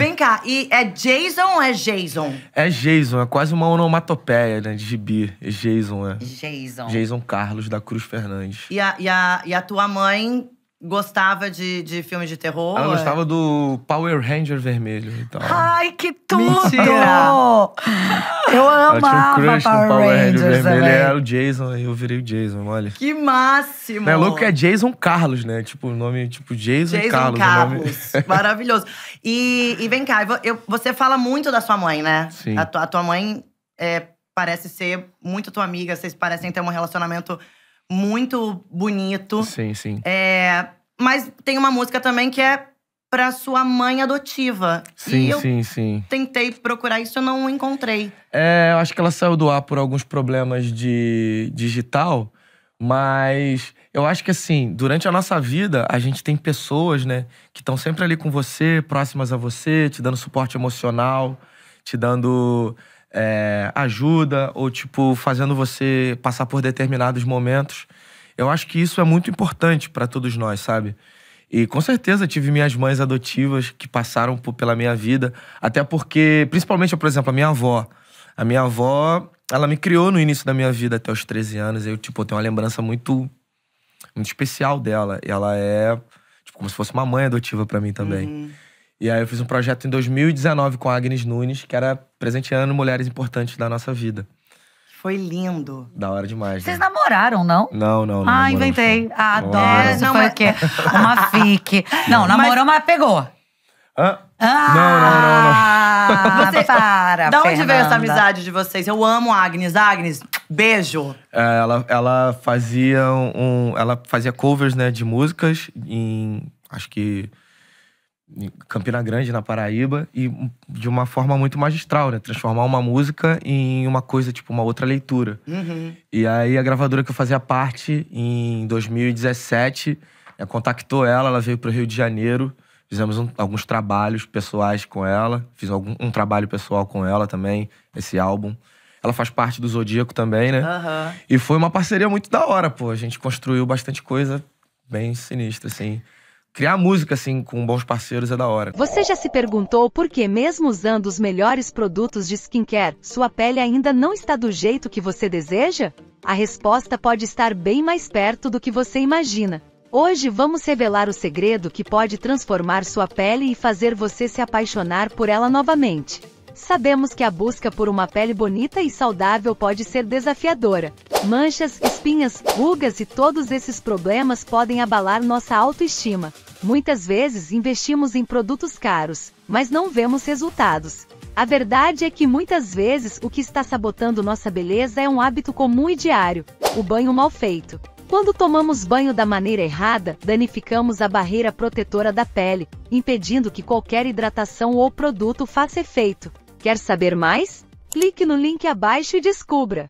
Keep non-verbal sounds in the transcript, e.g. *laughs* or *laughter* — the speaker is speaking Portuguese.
Vem cá, e é Jason ou é Jason? É Jason, é quase uma onomatopeia, né? De gibi. É Jason, é. Jason. Jason Carlos da Cruz Fernandes. E a, e a, e a tua mãe gostava de, de filmes de terror. Ela gostava do Power Ranger vermelho e então. tal. Ai, que tudo! Mentira. Eu amava um Power, Power Rangers. Ranger vermelho era o Jason, eu virei o Jason, olha. Que máximo! é louco que é Jason Carlos, né? Tipo, o nome, tipo, Jason, Jason Carlos. Carlos. Nome... *laughs* Maravilhoso. E, e vem cá, eu, você fala muito da sua mãe, né? Sim. A, tua, a tua mãe é, parece ser muito tua amiga, vocês parecem ter um relacionamento muito bonito. Sim, sim. É, mas tem uma música também que é para sua mãe adotiva. Sim, sim, sim. Tentei procurar isso, eu não encontrei. É, eu acho que ela saiu do ar por alguns problemas de digital, mas eu acho que assim, durante a nossa vida, a gente tem pessoas, né, que estão sempre ali com você, próximas a você, te dando suporte emocional, te dando é, ajuda ou, tipo, fazendo você passar por determinados momentos. Eu acho que isso é muito importante para todos nós, sabe? E com certeza tive minhas mães adotivas que passaram por, pela minha vida, até porque, principalmente, por exemplo, a minha avó. A minha avó, ela me criou no início da minha vida até os 13 anos. Eu, tipo, tenho uma lembrança muito, muito especial dela. E ela é, tipo, como se fosse uma mãe adotiva para mim também. Uhum. E aí eu fiz um projeto em 2019 com a Agnes Nunes, que era presenteando mulheres importantes da nossa vida. Foi lindo. Da hora demais. Vocês né? namoraram, não? Não, não. não ah, inventei. Ah, Adoro. Isso não, foi mas... o quê? Uma fique. *laughs* Não, namorou, mas, mas pegou. Hã? Ah, não, não, não. não. Você, para, Da onde veio essa amizade de vocês? Eu amo a Agnes. Agnes, beijo. É, ela, ela fazia um, ela fazia covers, né, de músicas em acho que em Campina Grande, na Paraíba, e de uma forma muito magistral, né? Transformar uma música em uma coisa, tipo, uma outra leitura. Uhum. E aí a gravadora que eu fazia parte, em 2017, né, contactou ela, ela veio para o Rio de Janeiro, fizemos um, alguns trabalhos pessoais com ela, fiz algum, um trabalho pessoal com ela também, esse álbum. Ela faz parte do Zodíaco também, né? Uhum. E foi uma parceria muito da hora, pô. A gente construiu bastante coisa bem sinistra, assim criar música assim com bons parceiros é da hora. Você já se perguntou por que mesmo usando os melhores produtos de skincare, sua pele ainda não está do jeito que você deseja? A resposta pode estar bem mais perto do que você imagina. Hoje vamos revelar o segredo que pode transformar sua pele e fazer você se apaixonar por ela novamente. Sabemos que a busca por uma pele bonita e saudável pode ser desafiadora, manchas, espinhas, rugas e todos esses problemas podem abalar nossa autoestima. Muitas vezes investimos em produtos caros, mas não vemos resultados. A verdade é que muitas vezes o que está sabotando nossa beleza é um hábito comum e diário, o banho mal feito. Quando tomamos banho da maneira errada, danificamos a barreira protetora da pele, impedindo que qualquer hidratação ou produto faça efeito. Quer saber mais? Clique no link abaixo e descubra!